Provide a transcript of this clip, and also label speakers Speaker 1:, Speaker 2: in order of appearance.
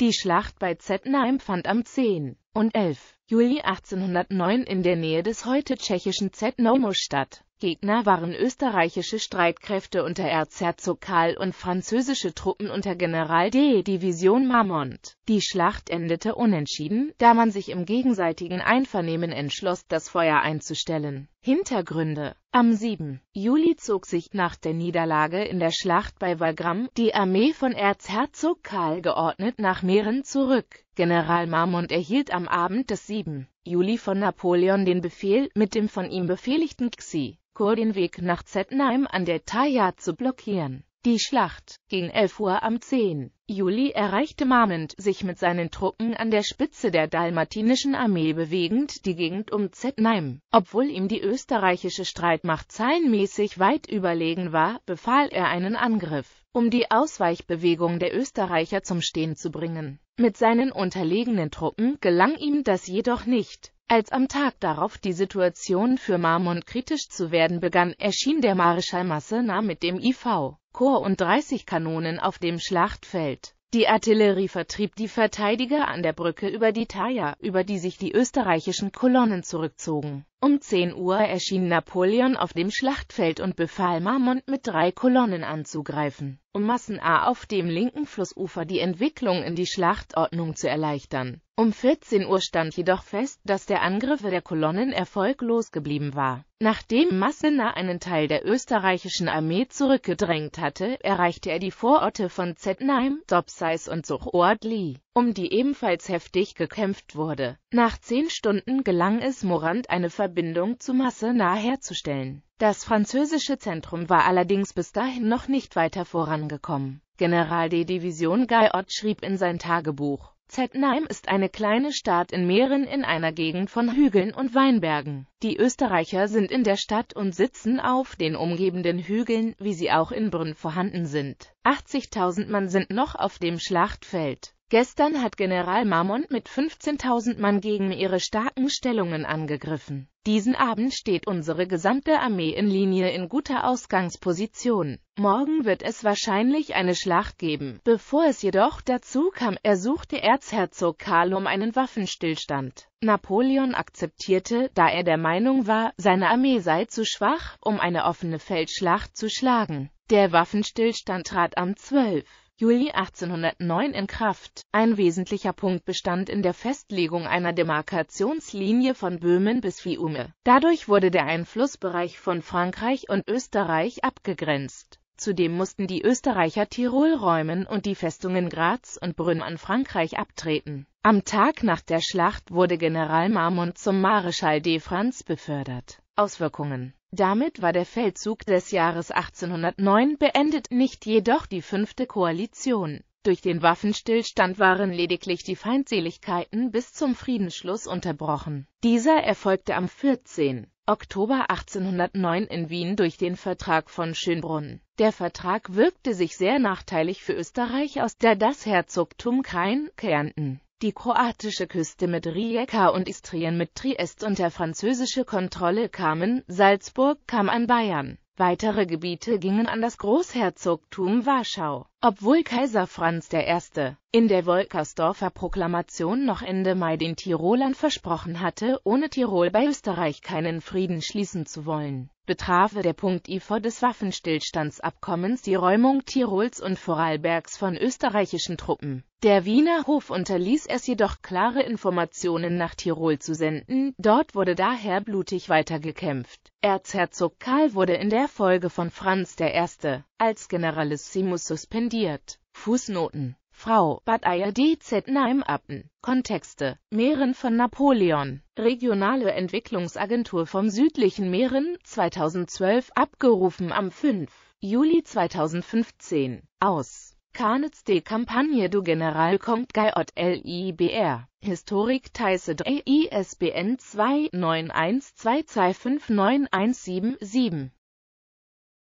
Speaker 1: Die Schlacht bei Zetnaim fand am 10. und 11. Juli 1809 in der Nähe des heute tschechischen Zetnomo statt. Gegner waren österreichische Streitkräfte unter Erzherzog Karl und französische Truppen unter General D. Division Marmont. Die Schlacht endete unentschieden, da man sich im gegenseitigen Einvernehmen entschloss, das Feuer einzustellen. Hintergründe am 7. Juli zog sich nach der Niederlage in der Schlacht bei Wagram die Armee von Erzherzog Karl geordnet nach Mähren zurück. General Marmont erhielt am Abend des 7. Juli von Napoleon den Befehl, mit dem von ihm befehligten Xi Kur den Weg nach Zettenheim an der Thaya zu blockieren. Die Schlacht ging 11 Uhr am 10. Juli erreichte Marmont, sich mit seinen Truppen an der Spitze der dalmatinischen Armee bewegend, die Gegend um Zettnheim. Obwohl ihm die österreichische Streitmacht zahlenmäßig weit überlegen war, befahl er einen Angriff, um die Ausweichbewegung der Österreicher zum Stehen zu bringen. Mit seinen unterlegenen Truppen gelang ihm das jedoch nicht. Als am Tag darauf die Situation für Marmont kritisch zu werden begann, erschien der Marschall Massena mit dem IV, Korps und 30 Kanonen auf dem Schlachtfeld. Die Artillerie vertrieb die Verteidiger an der Brücke über die Thaya, über die sich die österreichischen Kolonnen zurückzogen um 10 Uhr erschien Napoleon auf dem Schlachtfeld und befahl Marmont mit drei Kolonnen anzugreifen, um Massen auf dem linken Flussufer die Entwicklung in die Schlachtordnung zu erleichtern. Um 14 Uhr stand jedoch fest, dass der Angriff der Kolonnen erfolglos geblieben war. Nachdem Massena einen Teil der österreichischen Armee zurückgedrängt hatte, erreichte er die Vororte von Zettenheim, Dobseis und Suchordli, um die ebenfalls heftig gekämpft wurde. Nach zehn Stunden gelang es Morand, eine Verbindung zu Masse Massenar herzustellen. Das französische Zentrum war allerdings bis dahin noch nicht weiter vorangekommen. General de Division Guyot schrieb in sein Tagebuch, Zetnaim ist eine kleine Stadt in Meeren in einer Gegend von Hügeln und Weinbergen. Die Österreicher sind in der Stadt und sitzen auf den umgebenden Hügeln, wie sie auch in Brünn vorhanden sind. 80.000 Mann sind noch auf dem Schlachtfeld. Gestern hat General Marmont mit 15.000 Mann gegen ihre starken Stellungen angegriffen. Diesen Abend steht unsere gesamte Armee in Linie in guter Ausgangsposition. Morgen wird es wahrscheinlich eine Schlacht geben. Bevor es jedoch dazu kam, ersuchte Erzherzog Karl um einen Waffenstillstand. Napoleon akzeptierte, da er der Meinung war, seine Armee sei zu schwach, um eine offene Feldschlacht zu schlagen. Der Waffenstillstand trat am 12. Juli 1809 in Kraft. Ein wesentlicher Punkt bestand in der Festlegung einer Demarkationslinie von Böhmen bis Fiume. Dadurch wurde der Einflussbereich von Frankreich und Österreich abgegrenzt. Zudem mussten die Österreicher Tirol räumen und die Festungen Graz und Brünn an Frankreich abtreten. Am Tag nach der Schlacht wurde General Marmont zum Marischal de France befördert. Auswirkungen damit war der Feldzug des Jahres 1809 beendet, nicht jedoch die fünfte Koalition. Durch den Waffenstillstand waren lediglich die Feindseligkeiten bis zum Friedensschluss unterbrochen. Dieser erfolgte am 14. Oktober 1809 in Wien durch den Vertrag von Schönbrunn. Der Vertrag wirkte sich sehr nachteilig für Österreich aus, da das Herzogtum kein Kärnten die kroatische Küste mit Rijeka und Istrien mit Triest unter französische Kontrolle kamen, Salzburg kam an Bayern. Weitere Gebiete gingen an das Großherzogtum Warschau. Obwohl Kaiser Franz I. in der Wolkersdorfer Proklamation noch Ende Mai den Tirolern versprochen hatte, ohne Tirol bei Österreich keinen Frieden schließen zu wollen, betrafe der Punkt IV des Waffenstillstandsabkommens die Räumung Tirols und Vorarlbergs von österreichischen Truppen. Der Wiener Hof unterließ es jedoch, klare Informationen nach Tirol zu senden, dort wurde daher blutig weitergekämpft. Erzherzog Karl wurde in der Folge von Franz I. als Generalissimus suspendiert. Fußnoten Frau, Bad Z Naim Appen, Kontexte, Meeren von Napoleon, Regionale Entwicklungsagentur vom südlichen Meeren, 2012, abgerufen am 5. Juli 2015, aus. Karnitz de Kampagne du General kommt Guy Geiot LIBR. Historik Theisse 3 ISBN 29122591777.